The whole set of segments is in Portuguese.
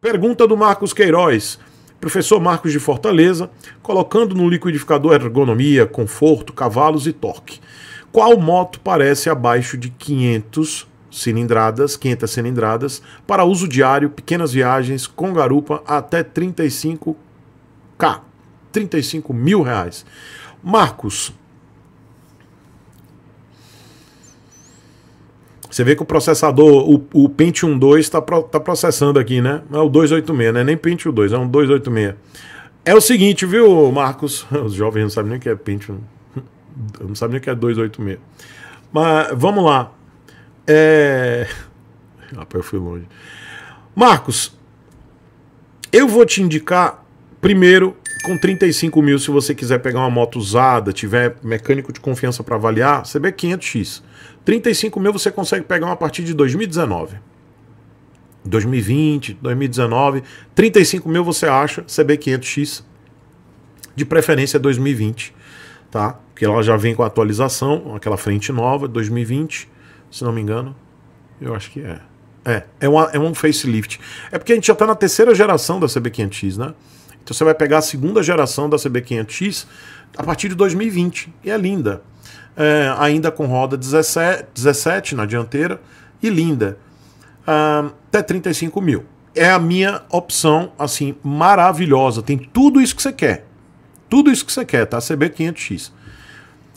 Pergunta do Marcos Queiroz. Professor Marcos de Fortaleza, colocando no liquidificador ergonomia, conforto, cavalos e torque. Qual moto parece abaixo de 500 cilindradas, 500 cilindradas, para uso diário, pequenas viagens, com garupa até 35k, 35 mil reais. Marcos, Você vê que o processador, o, o Pentium 2 está pro, tá processando aqui, né? É o 286, né? Nem Pentium 2, é um 286. É o seguinte, viu, Marcos? Os jovens não sabem nem o que é Pentium. Não sabem nem o que é 286. Mas vamos lá. É... Rapaz, eu fui longe. Marcos, eu vou te indicar primeiro com 35 mil, se você quiser pegar uma moto usada, tiver mecânico de confiança para avaliar, você vê 500x. 35 mil você consegue pegar uma a partir de 2019. 2020, 2019, 35 mil você acha CB500X, é de preferência 2020, é tá? Porque ela já vem com a atualização, aquela frente nova, 2020, se não me engano, eu acho que é. É, é, uma, é um facelift. É porque a gente já está na terceira geração da CB500X, é né? Então você vai pegar a segunda geração da CB500X a partir de 2020. E é linda. É, ainda com roda 17, 17 na dianteira e linda. Ah, até 35 mil. É a minha opção, assim, maravilhosa. Tem tudo isso que você quer. Tudo isso que você quer, tá? CB500X.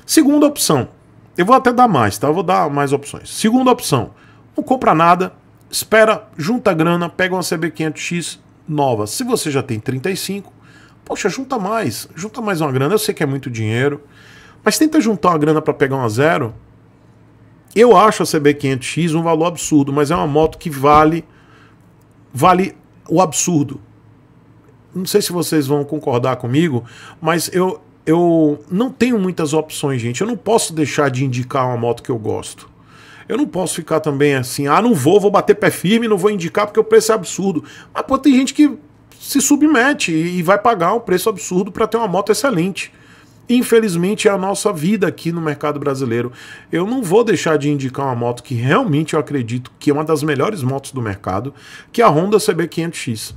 Segunda opção. Eu vou até dar mais, tá? Eu vou dar mais opções. Segunda opção. Não compra nada, espera, junta grana, pega uma CB500X nova. Se você já tem 35, poxa, junta mais, junta mais uma grana. Eu sei que é muito dinheiro, mas tenta juntar uma grana para pegar uma zero. Eu acho a CB500X um valor absurdo, mas é uma moto que vale vale o absurdo. Não sei se vocês vão concordar comigo, mas eu eu não tenho muitas opções, gente. Eu não posso deixar de indicar uma moto que eu gosto. Eu não posso ficar também assim, ah, não vou, vou bater pé firme, não vou indicar porque o preço é absurdo. Mas, pô, tem gente que se submete e vai pagar um preço absurdo para ter uma moto excelente. Infelizmente é a nossa vida aqui no mercado brasileiro. Eu não vou deixar de indicar uma moto que realmente eu acredito que é uma das melhores motos do mercado, que é a Honda CB500X.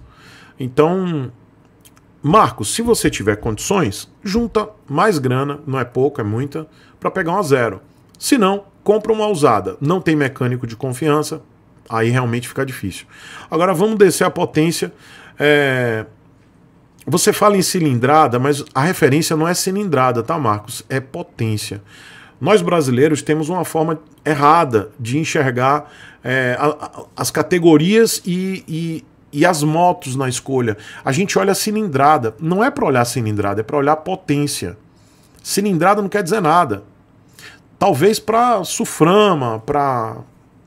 Então, Marcos, se você tiver condições, junta mais grana, não é pouco, é muita, para pegar uma zero. Se não, compra uma usada, não tem mecânico de confiança, aí realmente fica difícil. Agora vamos descer a potência. É... Você fala em cilindrada, mas a referência não é cilindrada, tá, Marcos? É potência. Nós brasileiros temos uma forma errada de enxergar é, a, a, as categorias e, e, e, as motos na escolha. A gente olha a cilindrada. Não é para olhar cilindrada, é para olhar potência. Cilindrada não quer dizer nada talvez para Suframa, para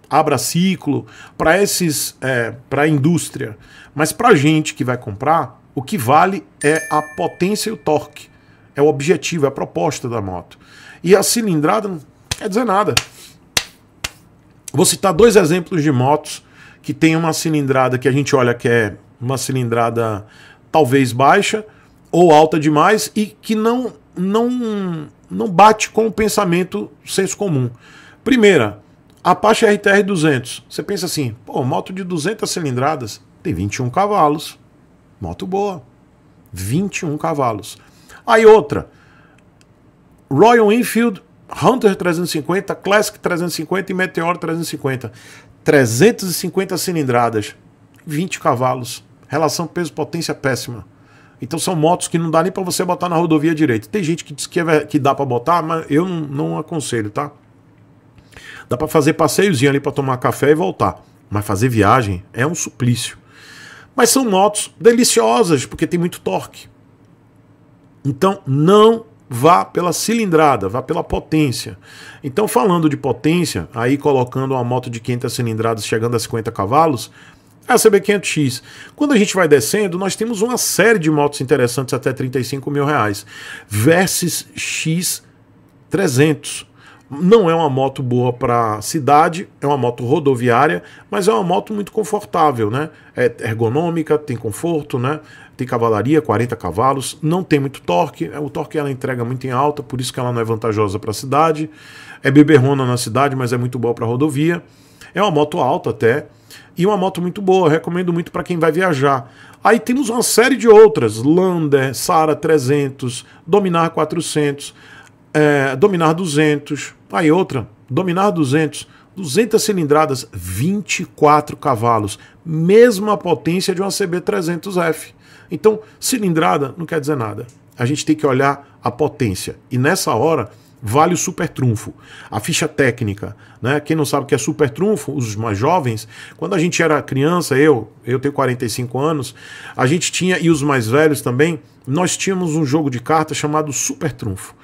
Abraciclo, para esses, é, para a indústria. Mas para a gente que vai comprar, o que vale é a potência e o torque. É o objetivo, é a proposta da moto. E a cilindrada não quer dizer nada. Vou citar dois exemplos de motos que tem uma cilindrada que a gente olha que é uma cilindrada talvez baixa ou alta demais e que não não não bate com o pensamento senso comum. Primeira, Apache RTR 200. Você pensa assim, pô, moto de 200 cilindradas tem 21 cavalos. Moto boa. 21 cavalos. Aí outra, Royal Enfield Hunter 350, Classic 350 e Meteor 350. 350 cilindradas, 20 cavalos. Relação peso-potência péssima. Então são motos que não dá nem para você botar na rodovia direito. Tem gente que diz que, é, que dá para botar, mas eu não, não aconselho, tá? Dá para fazer passeiozinho ali para tomar café e voltar, mas fazer viagem é um suplício. Mas são motos deliciosas porque tem muito torque. Então não vá pela cilindrada, vá pela potência. Então falando de potência, aí colocando uma moto de 500 cilindradas chegando a 50 cavalos, ah, a CB500X. Quando a gente vai descendo, nós temos uma série de motos interessantes até 35 mil reais. Versys X300. Não é uma moto boa para cidade, é uma moto rodoviária, mas é uma moto muito confortável, né? É ergonômica, tem conforto, né? Tem cavalaria, 40 cavalos, não tem muito torque, é, o torque ela entrega muito em alta, por isso que ela não é vantajosa para a cidade. É beberrona na cidade, mas é muito boa para rodovia. É uma moto alta até, e uma moto muito boa, recomendo muito para quem vai viajar. Aí temos uma série de outras: Lander, Sara 300, Dominar 400, é, Dominar 200. Aí outra, Dominar 200. 200 cilindradas, 24 cavalos, mesma potência de uma CB300F. Então, cilindrada não quer dizer nada. A gente tem que olhar a potência. E nessa hora, vale o super trunfo. A ficha técnica, né? Quem não sabe o que é super trunfo, os mais jovens, quando a gente era criança, eu, eu tenho 45 anos, a gente tinha e os mais velhos também, nós tínhamos um jogo de cartas chamado super trunfo.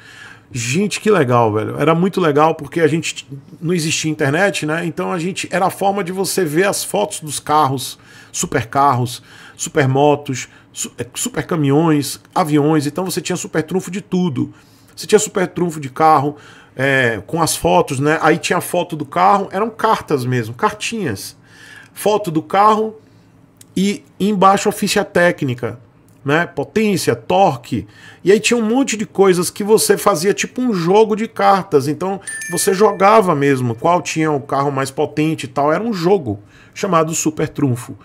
Gente, que legal, velho. Era muito legal porque a gente não existia internet, né? Então a gente era a forma de você ver as fotos dos carros, supercarros, supermotos, é, super caminhões, aviões. Então você tinha super trunfo de tudo. Você tinha super trunfo de carro, é, com as fotos, né? Aí tinha foto do carro, eram cartas mesmo, cartinhas. Foto do carro e embaixo a ficha técnica, né? Potência, torque. E aí tinha um monte de coisas que você fazia tipo um jogo de cartas. Então você jogava mesmo qual tinha o carro mais potente e tal. Era um jogo chamado Super Trunfo.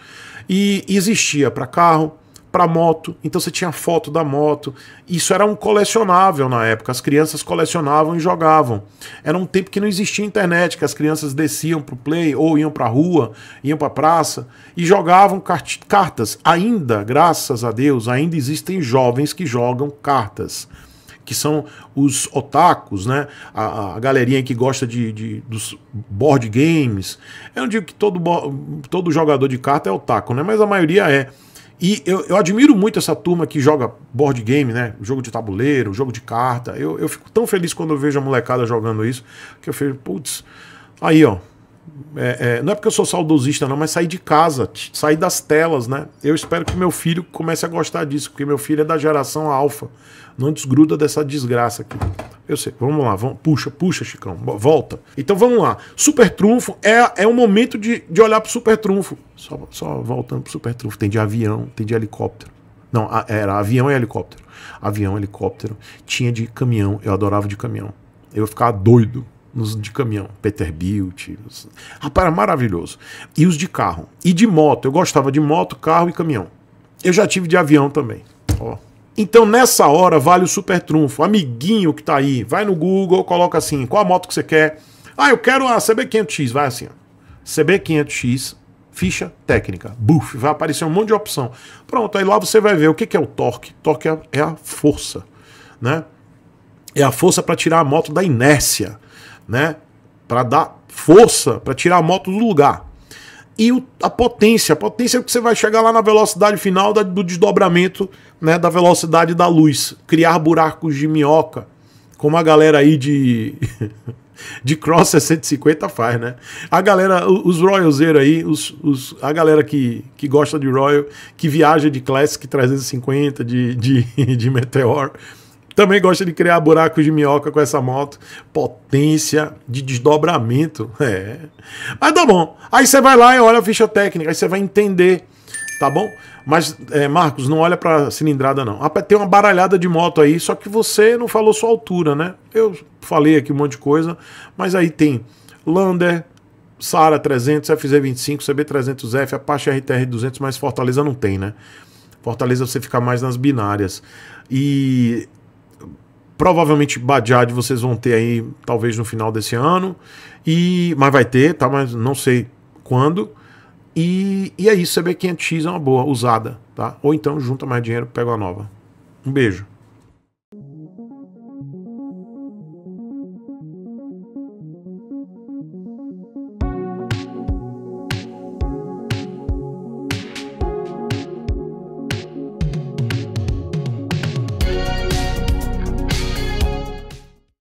E existia para carro, para moto, então você tinha foto da moto. Isso era um colecionável na época, as crianças colecionavam e jogavam. Era um tempo que não existia internet, que as crianças desciam para o play ou iam a rua, iam a praça e jogavam cartas. Ainda, graças a Deus, ainda existem jovens que jogam cartas que são os otakus, né? A, a galerinha que gosta de, de, dos board games. Eu não digo que todo, todo jogador de carta é otaku, né? Mas a maioria é. E eu, eu, admiro muito essa turma que joga board game, né? Jogo de tabuleiro, jogo de carta. Eu, eu fico tão feliz quando eu vejo a molecada jogando isso, que eu fico, putz, aí ó. É, é, não é porque eu sou saudosista, não, mas sair de casa, sair das telas, né? Eu espero que meu filho comece a gostar disso, porque meu filho é da geração alfa. Não desgruda dessa desgraça aqui. Eu sei. Vamos lá, vamos, puxa, puxa, Chicão, volta. Então vamos lá. Super Trunfo é, é o momento de, de olhar pro Super Trunfo. Só, só voltando pro Super Trunfo. Tem de avião, tem de helicóptero. Não, era avião e helicóptero. Avião, helicóptero. Tinha de caminhão. Eu adorava de caminhão. Eu ficava doido nos de caminhão. Peterbilt. Os... Rapaz, era maravilhoso. E os de carro. E de moto. Eu gostava de moto, carro e caminhão. Eu já tive de avião também. Ó. Então, nessa hora, vale o super trunfo. Amiguinho que tá aí, vai no Google, coloca assim, qual a moto que você quer. Ah, eu quero a CB500X, vai assim, ó. CB500X, ficha técnica, buff, vai aparecer um monte de opção. Pronto, aí lá você vai ver o que, é o torque. Torque é, é a força, né? É a força para tirar a moto da inércia, né? Para dar força, para tirar a moto do lugar e a potência. A potência é que você vai chegar lá na velocidade final do desdobramento né, da velocidade da luz, criar buracos de minhoca, como a galera aí de de Cross 150 faz, né? A galera, os Royalzeiros aí, os, os, a galera que, que gosta de Royal, que viaja de Classic 350, de, de, de Meteor, também gosta de criar buracos de minhoca com essa moto. Potência de desdobramento. É. Mas tá bom. Aí você vai lá e olha a ficha técnica, aí você vai entender, tá bom? Mas, é, Marcos, não olha para cilindrada, não. Tem uma baralhada de moto aí, só que você não falou sua altura, né? Eu falei aqui um monte de coisa, mas aí tem Lander, Sara 300, FZ25, CB300F, Apache RTR 200, mas Fortaleza não tem, né? Fortaleza você fica mais nas binárias. E provavelmente Bajad vocês vão ter aí talvez no final desse ano. E mas vai ter, tá, mas não sei quando. E, e é isso, CB500X é uma boa, usada, tá? Ou então junta mais dinheiro, pega uma nova. Um beijo.